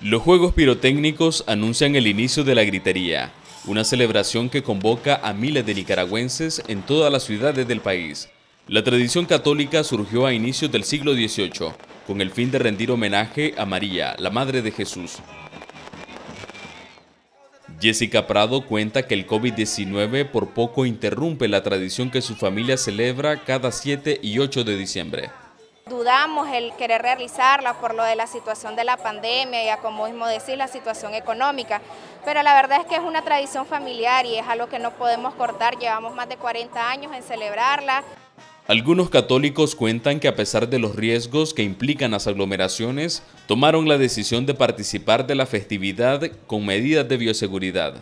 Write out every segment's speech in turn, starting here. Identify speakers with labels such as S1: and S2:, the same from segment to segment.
S1: Los Juegos Pirotécnicos anuncian el inicio de la gritería, una celebración que convoca a miles de nicaragüenses en todas las ciudades del país. La tradición católica surgió a inicios del siglo XVIII, con el fin de rendir homenaje a María, la Madre de Jesús. Jessica Prado cuenta que el COVID-19 por poco interrumpe la tradición que su familia celebra cada 7 y 8 de diciembre.
S2: Dudamos el querer realizarla por lo de la situación de la pandemia y a como mismo decir la situación económica, pero la verdad es que es una tradición familiar y es algo que no podemos cortar, llevamos más de 40 años en celebrarla.
S1: Algunos católicos cuentan que a pesar de los riesgos que implican las aglomeraciones, tomaron la decisión de participar de la festividad con medidas de bioseguridad.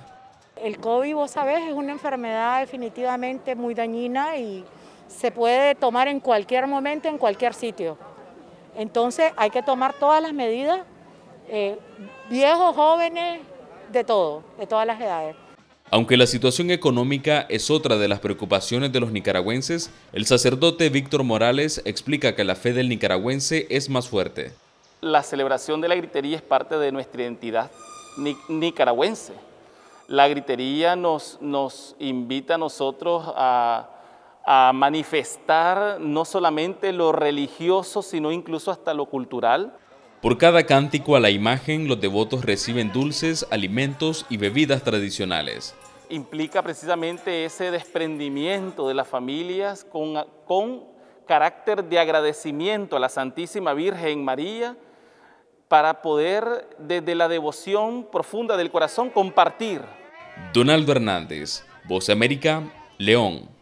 S3: El COVID, vos sabés, es una enfermedad definitivamente muy dañina y se puede tomar en cualquier momento, en cualquier sitio. Entonces hay que tomar todas las medidas, eh, viejos, jóvenes, de todo, de todas las edades.
S1: Aunque la situación económica es otra de las preocupaciones de los nicaragüenses, el sacerdote Víctor Morales explica que la fe del nicaragüense es más fuerte.
S4: La celebración de la gritería es parte de nuestra identidad nicaragüense. La gritería nos, nos invita a nosotros a a manifestar no solamente lo religioso, sino incluso hasta lo cultural.
S1: Por cada cántico a la imagen, los devotos reciben dulces, alimentos y bebidas tradicionales.
S4: Implica precisamente ese desprendimiento de las familias con, carácter de agradecimiento a la Santísima Virgen María para poder, desde la devoción profunda del corazón, compartir.
S1: Donaldo Hernández, Voz América, León.